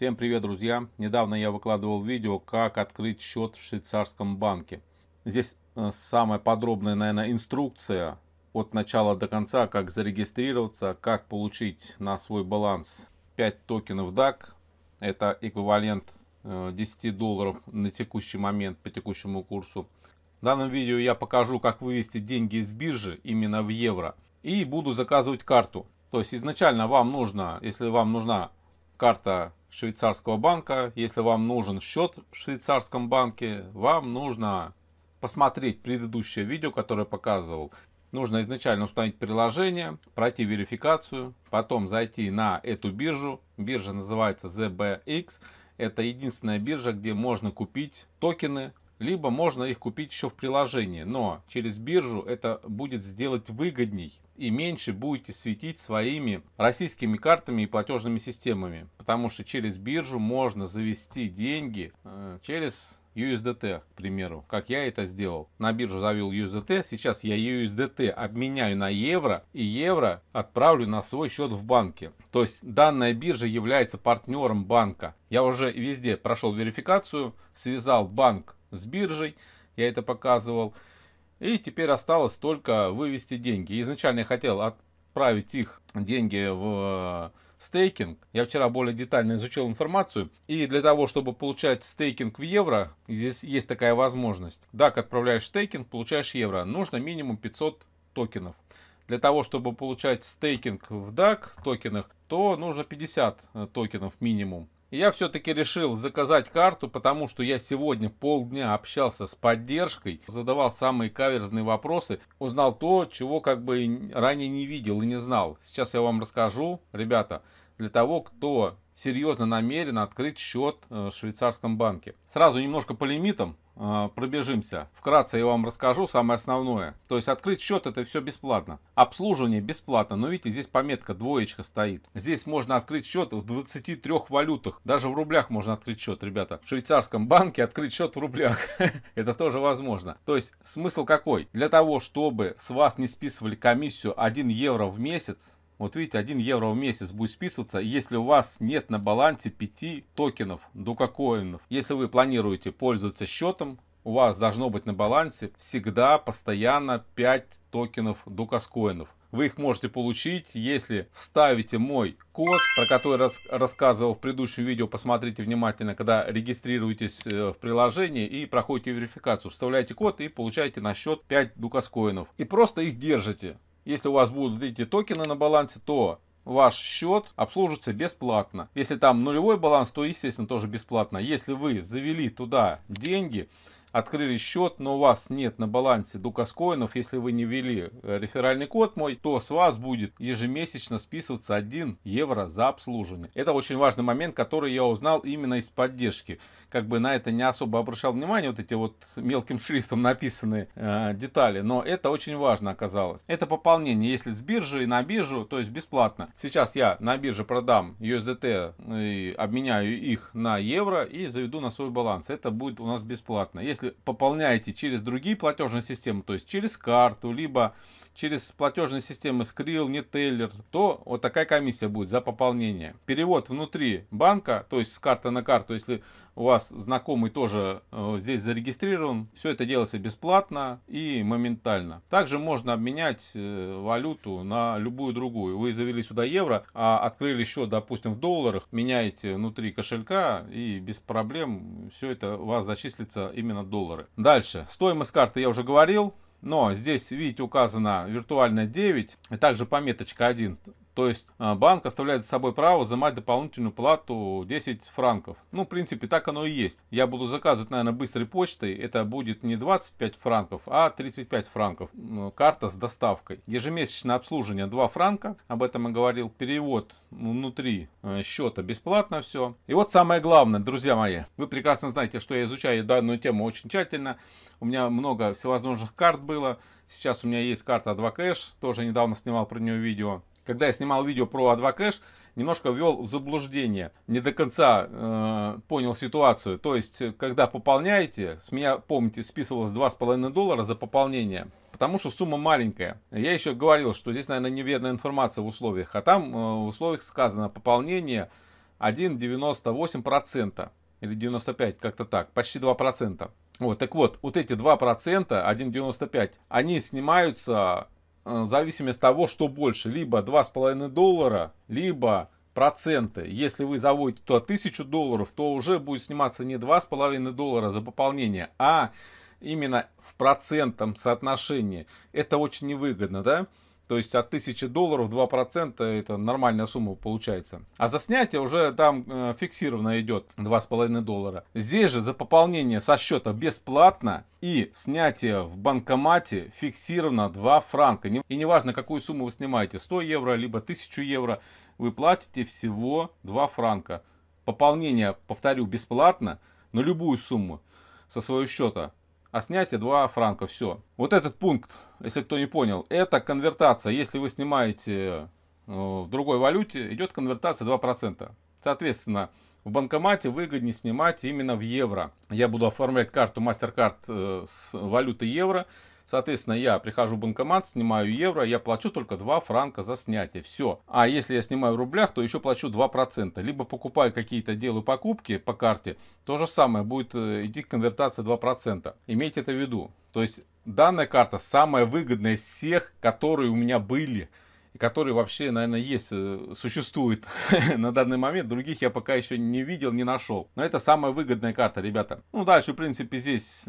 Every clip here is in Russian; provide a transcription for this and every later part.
Всем привет, друзья! Недавно я выкладывал видео, как открыть счет в швейцарском банке. Здесь э, самая подробная, наверное, инструкция от начала до конца, как зарегистрироваться, как получить на свой баланс 5 токенов DAC. Это эквивалент 10 э, долларов на текущий момент по текущему курсу. В данном видео я покажу, как вывести деньги из биржи именно в евро. И буду заказывать карту. То есть изначально вам нужно, если вам нужна карта швейцарского банка. Если вам нужен счет в швейцарском банке, вам нужно посмотреть предыдущее видео, которое показывал. Нужно изначально установить приложение, пройти верификацию, потом зайти на эту биржу. Биржа называется ZBX. Это единственная биржа, где можно купить токены либо можно их купить еще в приложении, но через биржу это будет сделать выгодней и меньше будете светить своими российскими картами и платежными системами, потому что через биржу можно завести деньги э, через USDT, к примеру, как я это сделал. На биржу завел USDT, сейчас я USDT обменяю на евро и евро отправлю на свой счет в банке. То есть данная биржа является партнером банка. Я уже везде прошел верификацию, связал банк с биржей, я это показывал. И теперь осталось только вывести деньги. Изначально я хотел отправить их деньги в э, стейкинг. Я вчера более детально изучил информацию. И для того, чтобы получать стейкинг в евро, здесь есть такая возможность. DAC отправляешь стейкинг, получаешь евро. Нужно минимум 500 токенов. Для того, чтобы получать стейкинг в DAC токенах, то нужно 50 э, токенов минимум. Я все-таки решил заказать карту, потому что я сегодня полдня общался с поддержкой, задавал самые каверзные вопросы, узнал то, чего как бы ранее не видел и не знал. Сейчас я вам расскажу, ребята, для того, кто серьезно намерен открыть счет э, в швейцарском банке. Сразу немножко по лимитам э, пробежимся. Вкратце я вам расскажу самое основное. То есть открыть счет это все бесплатно. Обслуживание бесплатно. Но видите, здесь пометка двоечка стоит. Здесь можно открыть счет в 23 валютах. Даже в рублях можно открыть счет, ребята. В швейцарском банке открыть счет в рублях. это тоже возможно. То есть смысл какой? Для того, чтобы с вас не списывали комиссию 1 евро в месяц, вот видите, 1 евро в месяц будет списываться, если у вас нет на балансе 5 токенов дукакоинов. Если вы планируете пользоваться счетом, у вас должно быть на балансе всегда, постоянно 5 токенов дукаскоинов. Вы их можете получить, если вставите мой код, про который рас рассказывал в предыдущем видео. Посмотрите внимательно, когда регистрируетесь э, в приложении и проходите верификацию. Вставляете код и получаете на счет 5 дукаскоинов. И просто их держите. Если у вас будут эти токены на балансе, то ваш счет обслужится бесплатно. Если там нулевой баланс, то, естественно, тоже бесплатно. Если вы завели туда деньги, открыли счет, но у вас нет на балансе дукаскоинов, если вы не ввели э, реферальный код мой, то с вас будет ежемесячно списываться 1 евро за обслуживание. Это очень важный момент, который я узнал именно из поддержки. Как бы на это не особо обращал внимание, вот эти вот мелким шрифтом написанные э, детали, но это очень важно оказалось. Это пополнение, если с биржи и на биржу, то есть бесплатно. Сейчас я на бирже продам USDT и обменяю их на евро и заведу на свой баланс. Это будет у нас бесплатно. Если если пополняете через другие платежные системы, то есть через карту, либо через платежные системы Skrill, Neteller, то вот такая комиссия будет за пополнение. Перевод внутри банка, то есть с карты на карту, если у вас знакомый тоже э, здесь зарегистрирован, все это делается бесплатно и моментально. Также можно обменять э, валюту на любую другую. Вы завели сюда евро, а открыли счет, допустим, в долларах, меняете внутри кошелька и без проблем все это у вас зачислится именно доллары. Дальше. Стоимость карты я уже говорил. Но здесь, видите, указано виртуально 9, и также пометочка 1. То есть а, банк оставляет за собой право взимать дополнительную плату 10 франков. Ну, в принципе, так оно и есть. Я буду заказывать, наверное, быстрой почтой. Это будет не 25 франков, а 35 франков. Карта с доставкой. Ежемесячное обслуживание 2 франка. Об этом я говорил. Перевод внутри э, счета бесплатно все. И вот самое главное, друзья мои. Вы прекрасно знаете, что я изучаю данную тему очень тщательно. У меня много всевозможных карт было. Сейчас у меня есть карта 2 кэш, тоже недавно снимал про нее видео когда я снимал видео про Адвокэш, немножко ввел в заблуждение, не до конца э, понял ситуацию. То есть, э, когда пополняете, с меня, помните, списывалось 2,5 доллара за пополнение, потому что сумма маленькая. Я еще говорил, что здесь, наверное, неверная информация в условиях, а там э, в условиях сказано пополнение 1,98% или 95, как-то так, почти 2%. Вот, так вот, вот эти 2%, 1,95, они снимаются Э, Зависимость того, что больше, либо 2,5 доллара, либо проценты. Если вы заводите то 1000 долларов, то уже будет сниматься не 2,5 доллара за пополнение, а именно в процентном соотношении. Это очень невыгодно, да? То есть от 1000 долларов 2% это нормальная сумма получается. А за снятие уже там э, фиксированно идет 2,5 доллара. Здесь же за пополнение со счета бесплатно и снятие в банкомате фиксировано 2 франка. И неважно какую сумму вы снимаете, 100 евро либо 1000 евро, вы платите всего 2 франка. Пополнение, повторю, бесплатно на любую сумму со своего счета а снятие 2 франка. Все. Вот этот пункт, если кто не понял, это конвертация. Если вы снимаете э, в другой валюте, идет конвертация 2%. Соответственно, в банкомате выгоднее снимать именно в евро. Я буду оформлять карту MasterCard э, с валюты евро Соответственно, я прихожу в банкомат, снимаю евро, я плачу только 2 франка за снятие. Все. А если я снимаю в рублях, то еще плачу 2%. Либо покупаю какие-то делаю покупки по карте, то же самое будет э, идти конвертация 2%. Имейте это в виду. То есть данная карта самая выгодная из всех, которые у меня были который вообще, наверное, есть, э, существует на данный момент. Других я пока еще не видел, не нашел. Но это самая выгодная карта, ребята. Ну, дальше, в принципе, здесь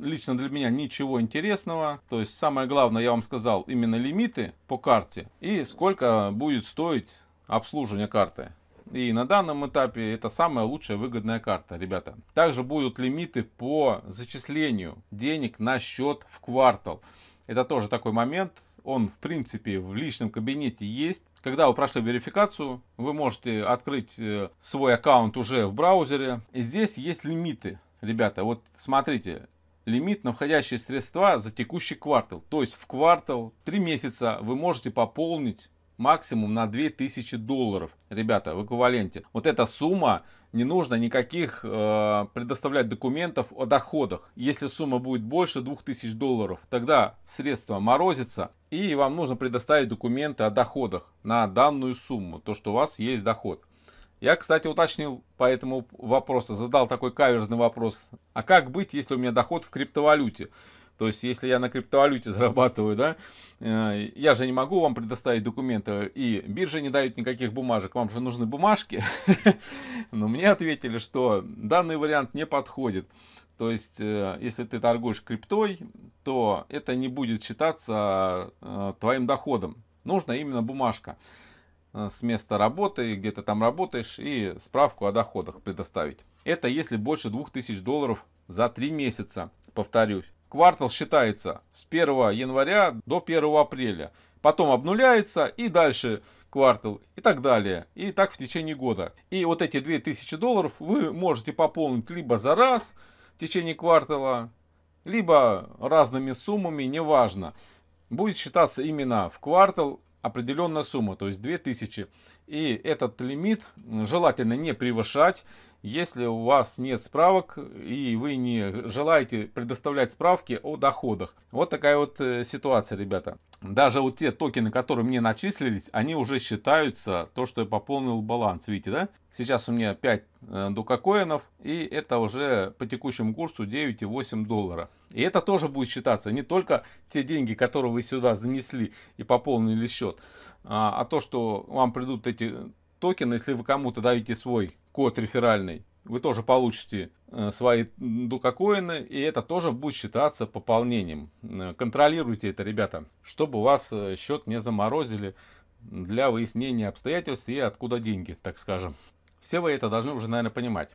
лично для меня ничего интересного. То есть, самое главное, я вам сказал, именно лимиты по карте и сколько будет стоить обслуживание карты. И на данном этапе это самая лучшая выгодная карта, ребята. Также будут лимиты по зачислению денег на счет в квартал. Это тоже такой момент, он в принципе в личном кабинете есть. Когда вы прошли верификацию, вы можете открыть э, свой аккаунт уже в браузере. И здесь есть лимиты, ребята. Вот смотрите, лимит на входящие средства за текущий квартал. То есть в квартал 3 месяца вы можете пополнить максимум на 2000 долларов, ребята, в эквиваленте. Вот эта сумма не нужно никаких э, предоставлять документов о доходах. Если сумма будет больше 2000 долларов, тогда средства морозится, и вам нужно предоставить документы о доходах на данную сумму, то, что у вас есть доход. Я, кстати, уточнил по этому вопросу, задал такой каверзный вопрос. А как быть, если у меня доход в криптовалюте? То есть, если я на криптовалюте зарабатываю, да, э, я же не могу вам предоставить документы, и биржи не дают никаких бумажек, вам же нужны бумажки. Но мне ответили, что данный вариант не подходит. То есть, э, если ты торгуешь криптой, то это не будет считаться э, твоим доходом. Нужна именно бумажка с места работы, где ты там работаешь, и справку о доходах предоставить. Это если больше 2000 долларов за 3 месяца, повторюсь. Квартал считается с 1 января до 1 апреля. Потом обнуляется и дальше квартал и так далее. И так в течение года. И вот эти 2000 долларов вы можете пополнить либо за раз в течение квартала, либо разными суммами, неважно. Будет считаться именно в квартал определенная сумма, то есть 2000. И этот лимит желательно не превышать если у вас нет справок и вы не желаете предоставлять справки о доходах. Вот такая вот э, ситуация, ребята. Даже вот те токены, которые мне начислились, они уже считаются, то, что я пополнил баланс, видите, да? Сейчас у меня 5 э, дукакоинов, и это уже по текущему курсу 9,8 доллара. И это тоже будет считаться, не только те деньги, которые вы сюда занесли и пополнили счет, а, а то, что вам придут эти токен, если вы кому-то даете свой код реферальный, вы тоже получите э, свои дукакоины, и это тоже будет считаться пополнением. Э, контролируйте это, ребята, чтобы у вас э, счет не заморозили для выяснения обстоятельств и откуда деньги, так скажем. Все вы это должны уже, наверное, понимать.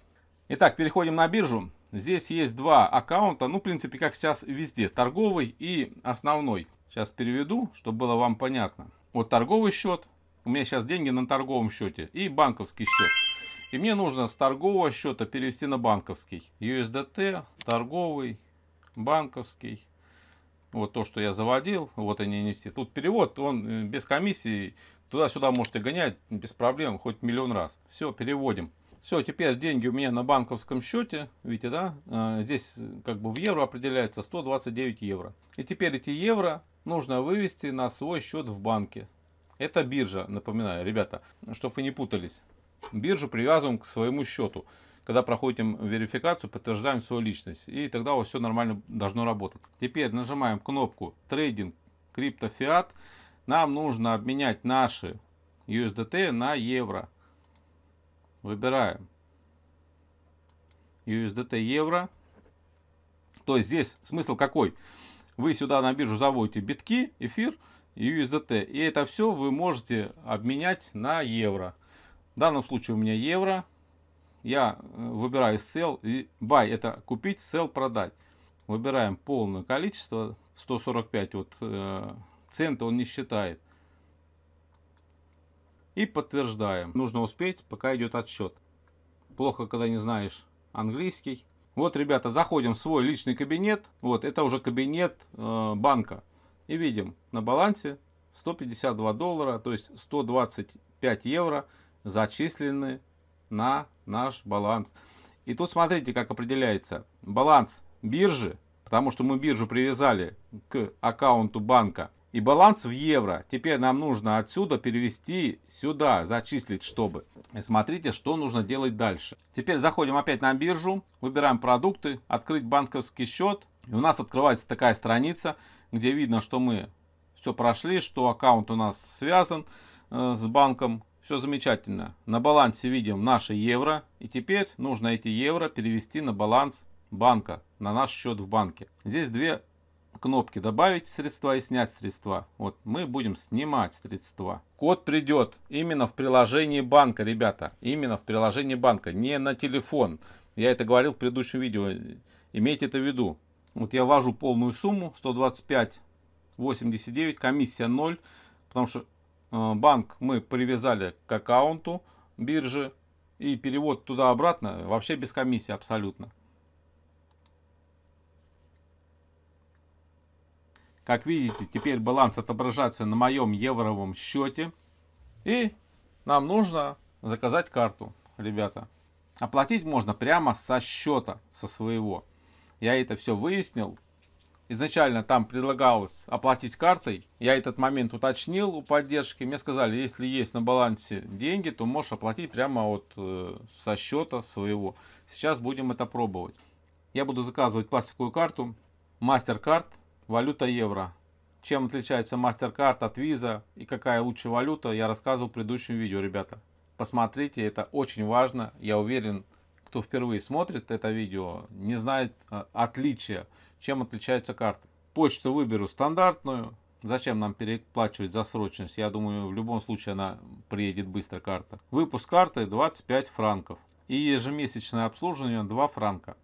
Итак, переходим на биржу. Здесь есть два аккаунта, ну, в принципе, как сейчас везде, торговый и основной. Сейчас переведу, чтобы было вам понятно. Вот торговый счет, у меня сейчас деньги на торговом счете и банковский счет. И мне нужно с торгового счета перевести на банковский. USDT, торговый, банковский. Вот то, что я заводил. Вот они не все. Тут перевод, он э, без комиссии. Туда-сюда можете гонять без проблем, хоть миллион раз. Все, переводим. Все, теперь деньги у меня на банковском счете, видите, да? А, здесь э, как бы в евро определяется 129 евро. И теперь эти евро нужно вывести на свой счет в банке. Это биржа, напоминаю, ребята, чтобы вы не путались. Биржу привязываем к своему счету. Когда проходим верификацию, подтверждаем свою личность. И тогда у вас все нормально должно работать. Теперь нажимаем кнопку трейдинг криптофиат. Нам нужно обменять наши USDT на евро. Выбираем USDT евро. То есть здесь смысл какой? Вы сюда на биржу заводите битки, эфир – USDT. И это все вы можете обменять на евро. В данном случае у меня евро. Я э, выбираю sell и buy. Это купить, sell, продать. Выбираем полное количество. 145 вот э, цента он не считает. И подтверждаем. Нужно успеть, пока идет отсчет. Плохо, когда не знаешь английский. Вот, ребята, заходим в свой личный кабинет. Вот, это уже кабинет э, банка. И видим на балансе 152 доллара, то есть 125 евро зачислены на наш баланс. И тут смотрите, как определяется баланс биржи, потому что мы биржу привязали к аккаунту банка. И баланс в евро. Теперь нам нужно отсюда перевести сюда, зачислить, чтобы. И смотрите, что нужно делать дальше. Теперь заходим опять на биржу, выбираем продукты, открыть банковский счет. И у нас открывается такая страница, где видно, что мы все прошли, что аккаунт у нас связан э, с банком. Все замечательно. На балансе видим наши евро. И теперь нужно эти евро перевести на баланс банка, на наш счет в банке. Здесь две кнопки «Добавить средства» и «Снять средства». Вот мы будем снимать средства. Код придет именно в приложении банка, ребята. Именно в приложении банка, не на телефон. Я это говорил в предыдущем видео. Имейте это в виду. Вот я ввожу полную сумму 125,89, комиссия 0, потому что э, банк мы привязали к аккаунту биржи и перевод туда-обратно вообще без комиссии абсолютно. Как видите, теперь баланс отображается на моем евровом счете. И нам нужно заказать карту, ребята. Оплатить можно прямо со счета, со своего я это все выяснил. Изначально там предлагалось оплатить картой. Я этот момент уточнил у поддержки. Мне сказали, если есть на балансе деньги, то можешь оплатить прямо от, э, со счета своего. Сейчас будем это пробовать. Я буду заказывать пластиковую карту. MasterCard, валюта евро. Чем отличается MasterCard от Visa и какая лучшая валюта, я рассказывал в предыдущем видео, ребята. Посмотрите, это очень важно. Я уверен, кто впервые смотрит это видео, не знает э, отличия, чем отличаются карты. Почту выберу стандартную. Зачем нам переплачивать за срочность? Я думаю, в любом случае она приедет быстро карта. Выпуск карты 25 франков. И ежемесячное обслуживание 2 франка.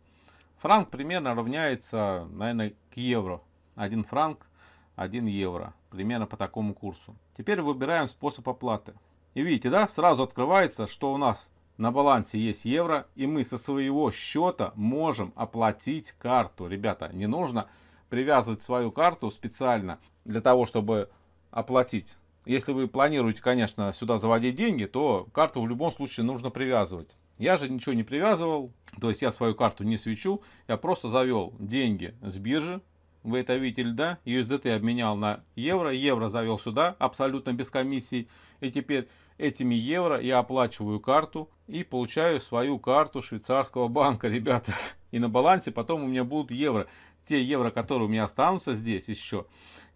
Франк примерно равняется, наверное, к евро. 1 франк, 1 евро. Примерно по такому курсу. Теперь выбираем способ оплаты. И видите, да, сразу открывается, что у нас на балансе есть евро, и мы со своего счета можем оплатить карту. Ребята, не нужно привязывать свою карту специально для того, чтобы оплатить. Если вы планируете, конечно, сюда заводить деньги, то карту в любом случае нужно привязывать. Я же ничего не привязывал, то есть я свою карту не свечу, я просто завел деньги с биржи, вы это видели, да? USDT обменял на евро, евро завел сюда абсолютно без комиссии. И теперь Этими евро я оплачиваю карту и получаю свою карту швейцарского банка, ребята. И на балансе потом у меня будут евро. Те евро, которые у меня останутся здесь еще,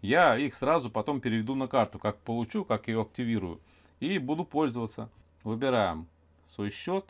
я их сразу потом переведу на карту. Как получу, как ее активирую. И буду пользоваться. Выбираем свой счет.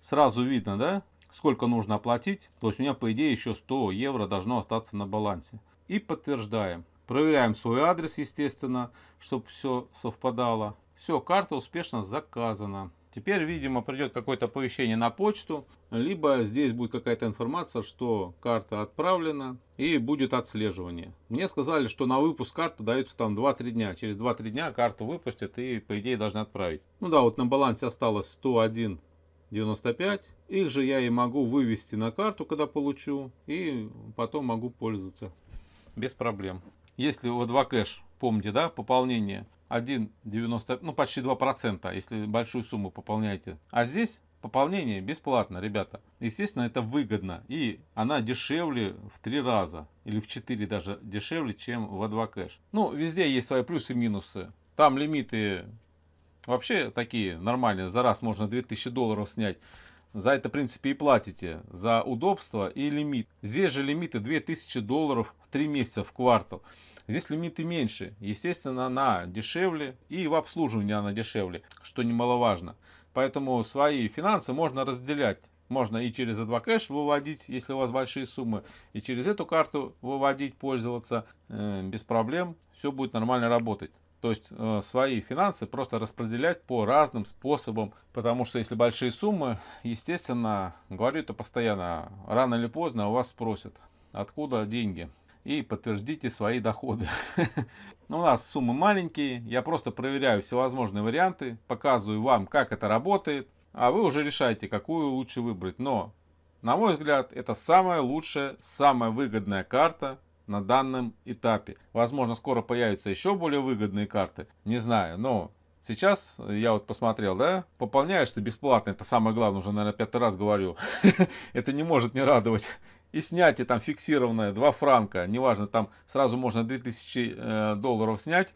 Сразу видно, да? Сколько нужно оплатить. То есть у меня, по идее, еще 100 евро должно остаться на балансе. И подтверждаем. Проверяем свой адрес, естественно, чтобы все совпадало. Все, карта успешно заказана. Теперь, видимо, придет какое-то оповещение на почту, либо здесь будет какая-то информация, что карта отправлена и будет отслеживание. Мне сказали, что на выпуск карты даются там 2-3 дня. Через 2-3 дня карту выпустят и, по идее, должны отправить. Ну да, вот на балансе осталось 101,95. Их же я и могу вывести на карту, когда получу, и потом могу пользоваться без проблем. Если у 2 кэш, помните, да, пополнение 1,90, ну почти 2%, если большую сумму пополняете. А здесь пополнение бесплатно, ребята. Естественно, это выгодно. И она дешевле в 3 раза или в 4 даже дешевле, чем в А2 кэш. Ну, везде есть свои плюсы и минусы. Там лимиты вообще такие нормальные. За раз можно 2000 долларов снять. За это, в принципе, и платите. За удобство и лимит. Здесь же лимиты 2000 долларов в 3 месяца в квартал. Здесь лимиты меньше, естественно, она дешевле и в обслуживании она дешевле, что немаловажно. Поэтому свои финансы можно разделять. Можно и через Адвокэш выводить, если у вас большие суммы, и через эту карту выводить, пользоваться э, без проблем. Все будет нормально работать. То есть э, свои финансы просто распределять по разным способам. Потому что если большие суммы, естественно, говорю это постоянно, рано или поздно у вас спросят, откуда деньги и подтвердите свои доходы. Но ну, у нас суммы маленькие, я просто проверяю всевозможные варианты, показываю вам, как это работает, а вы уже решаете, какую лучше выбрать. Но, на мой взгляд, это самая лучшая, самая выгодная карта на данном этапе. Возможно, скоро появятся еще более выгодные карты, не знаю, но Сейчас, я вот посмотрел, да, пополняешь ты бесплатно, это самое главное, уже, наверное, пятый раз говорю. это не может не радовать и снятие там фиксированное 2 франка, неважно, там сразу можно 2000 э, долларов снять,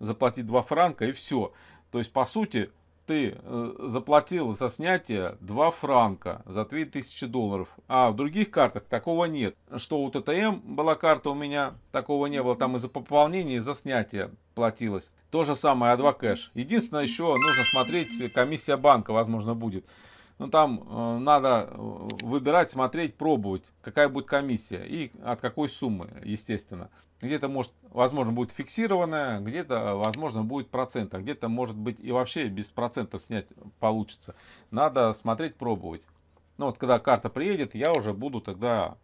заплатить 2 франка и все. То есть, по сути, ты э, заплатил за снятие 2 франка за 2000 долларов. А в других картах такого нет. Что у ТТМ была карта у меня, такого не было. Там и за пополнение, и за снятие платилось. То же самое А2 кэш. Единственное еще нужно смотреть, комиссия банка возможно будет. Ну, там э, надо э, выбирать, смотреть, пробовать, какая будет комиссия и от какой суммы, естественно. Где-то, может, возможно, будет фиксированная, где-то, э, возможно, будет процент, а где-то, может быть, и вообще без процентов снять получится. Надо смотреть, пробовать. Ну, вот когда карта приедет, я уже буду тогда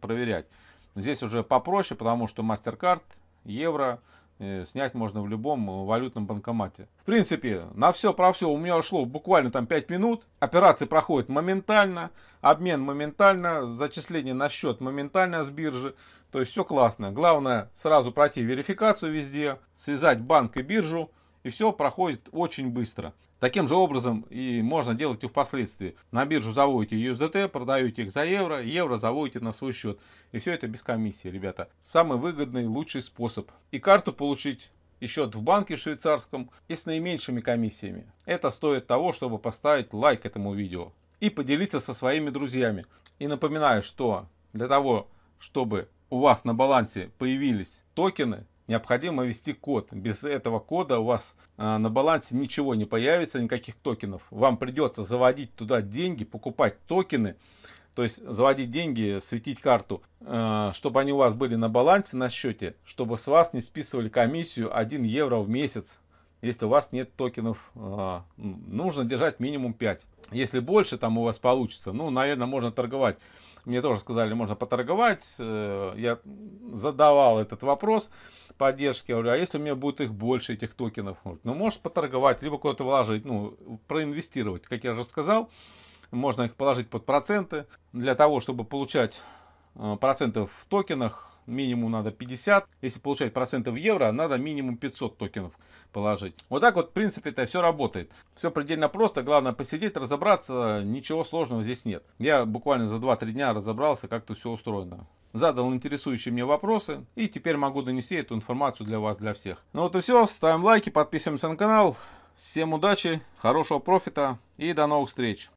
проверять. Здесь уже попроще, потому что MasterCard, евро – Э, снять можно в любом э, валютном банкомате. В принципе, на все про все у меня ушло буквально там 5 минут. Операции проходят моментально, обмен моментально, зачисление на счет моментально с биржи. То есть все классно. Главное сразу пройти верификацию везде, связать банк и биржу и все проходит очень быстро. Таким же образом и можно делать и впоследствии. На биржу заводите USDT, продаете их за евро, евро заводите на свой счет. И все это без комиссии, ребята. Самый выгодный, лучший способ. И карту получить и счет в банке швейцарском и с наименьшими комиссиями. Это стоит того, чтобы поставить лайк этому видео и поделиться со своими друзьями. И напоминаю, что для того, чтобы у вас на балансе появились токены, необходимо ввести код. Без этого кода у вас э, на балансе ничего не появится, никаких токенов. Вам придется заводить туда деньги, покупать токены, то есть заводить деньги, светить карту, э, чтобы они у вас были на балансе, на счете, чтобы с вас не списывали комиссию 1 евро в месяц если у вас нет токенов, а, нужно держать минимум 5. Если больше, там у вас получится, ну, наверное, можно торговать. Мне тоже сказали, можно поторговать. Э, я задавал этот вопрос поддержки. Я говорю, а если у меня будет их больше, этих токенов? Ну, можешь поторговать, либо куда-то вложить, ну, проинвестировать. Как я уже сказал, можно их положить под проценты. Для того, чтобы получать э, проценты в токенах, минимум надо 50. Если получать проценты в евро, надо минимум 500 токенов положить. Вот так вот, в принципе, это все работает. Все предельно просто, главное посидеть, разобраться, ничего сложного здесь нет. Я буквально за 2-3 дня разобрался, как тут все устроено задал интересующие мне вопросы, и теперь могу донести эту информацию для вас, для всех. Ну вот и все, ставим лайки, подписываемся на канал, всем удачи, хорошего профита и до новых встреч!